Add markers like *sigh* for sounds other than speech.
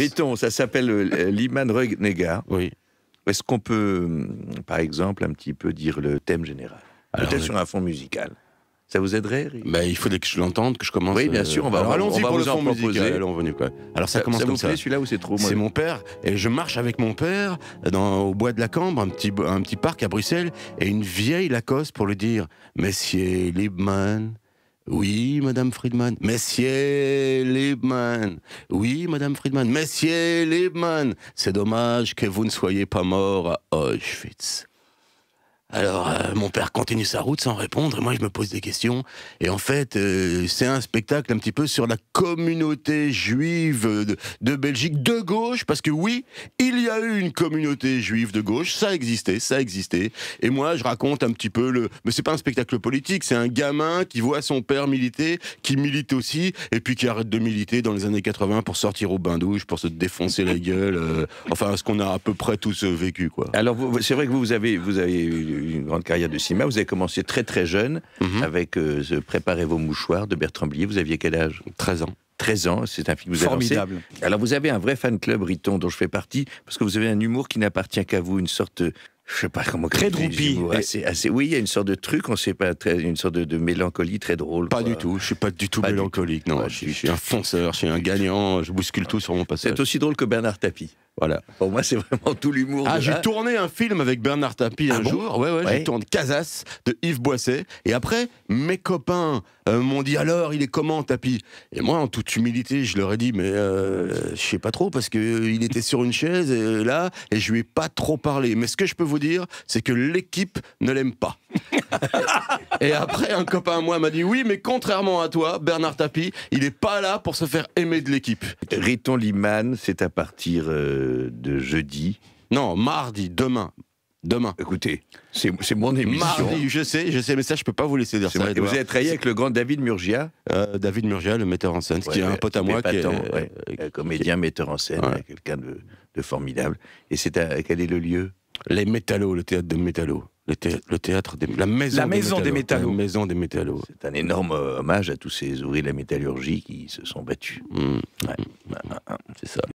Riton, ça s'appelle euh, Liman Renega. Oui. Est-ce qu'on peut, hum, par exemple, un petit peu dire le thème général Peut-être sur un fond musical. Ça vous aiderait ben, Il faudrait que je l'entende, que je commence. Oui, bien euh, sûr, on va, alors, allons on pour le fond musical. Alors, ça, commence comme ça. celui-là ou c'est trop C'est mon père, et je marche avec mon père dans, au bois de la Cambre, un petit, un petit parc à Bruxelles, et une vieille Lacoste pour lui dire Monsieur Liebman, oui, Madame Friedman. Messieurs Liebman. Oui, Madame Friedman. Messieurs Liebman. C'est dommage que vous ne soyez pas mort à Auschwitz. Alors euh, mon père continue sa route sans répondre et moi je me pose des questions. Et en fait, euh, c'est un spectacle un petit peu sur la communauté juive de, Belgique de gauche, parce que oui, il y a eu une communauté juive de gauche, ça existait, ça existait. Et moi je raconte un petit peu le, mais c'est pas un spectacle politique, c'est un gamin qui voit son père militer, qui milite aussi, et puis qui arrête de militer dans les années 80 pour sortir au bain douche, pour se défoncer la gueule. Euh, enfin, ce qu'on a à peu près tous vécu, quoi. Alors c'est vrai que vous avez, vous avez une grande carrière de cinéma. Vous avez commencé très très jeune mhm. avec euh, Préparez vos mouchoirs de Bertrand Blier. Vous aviez quel âge 13 ans. 13 ans, c'est un film que vous avez Formidable. Alors vous avez un vrai fan club, Riton, dont je fais partie, parce que vous avez un humour qui n'appartient qu'à vous, une sorte je sais pas comment très droupie. Assez, oui, il y a une sorte de truc, on sait pas, très, une sorte de, mélancolie très drôle. Pas du tout, je suis pas du tout mélancolique, non. je, suis, je, suis un fonceur, je suis un gagnant, je bouscule tout sur mon passage. C'est aussi drôle que Bernard Tapie. Voilà. Pour moi, c'est vraiment tout l'humour. Ah, j'ai tourné un film avec Bernard Tapie un ah jour. Ouais, ouais, j'ai tourné Casas de Yves Boisset. Et après, mes copains euh, m'ont dit alors, il est comment Tapie Et moi, en toute humilité, je leur ai dit mais euh, je sais pas trop parce qu'il euh, était sur une chaise là et je lui ai pas trop parlé. Mais ce que je peux vous dire, c'est que l'équipe ne l'aime pas. *laughs* Et après, un copain à moi m'a dit oui, mais contrairement à toi, Bernard Tapie, il n'est pas là pour se faire aimer de l'équipe. Riton Liman, c'est à partir euh, de jeudi. Non, mardi, demain. Demain. Écoutez, c'est mon émission. Mardi, je sais, je sais, mais ça, je peux pas vous laisser dire ça. vous avez travaillé avec le grand David Murgia, euh, David Murgia, le metteur en scène, qui est un pote à moi, qui est, euh, comédien, metteur en scène, quelqu'un de, formidable. Et c'est à- quel est le lieu les métallos, le théâtre de métallos le, théâtre des, la maison, des, métallos, maison des C'est un énorme euh, hommage à tous ces ouvriers de la métallurgie qui se sont battus. Mmh. Mmh. C'est ça.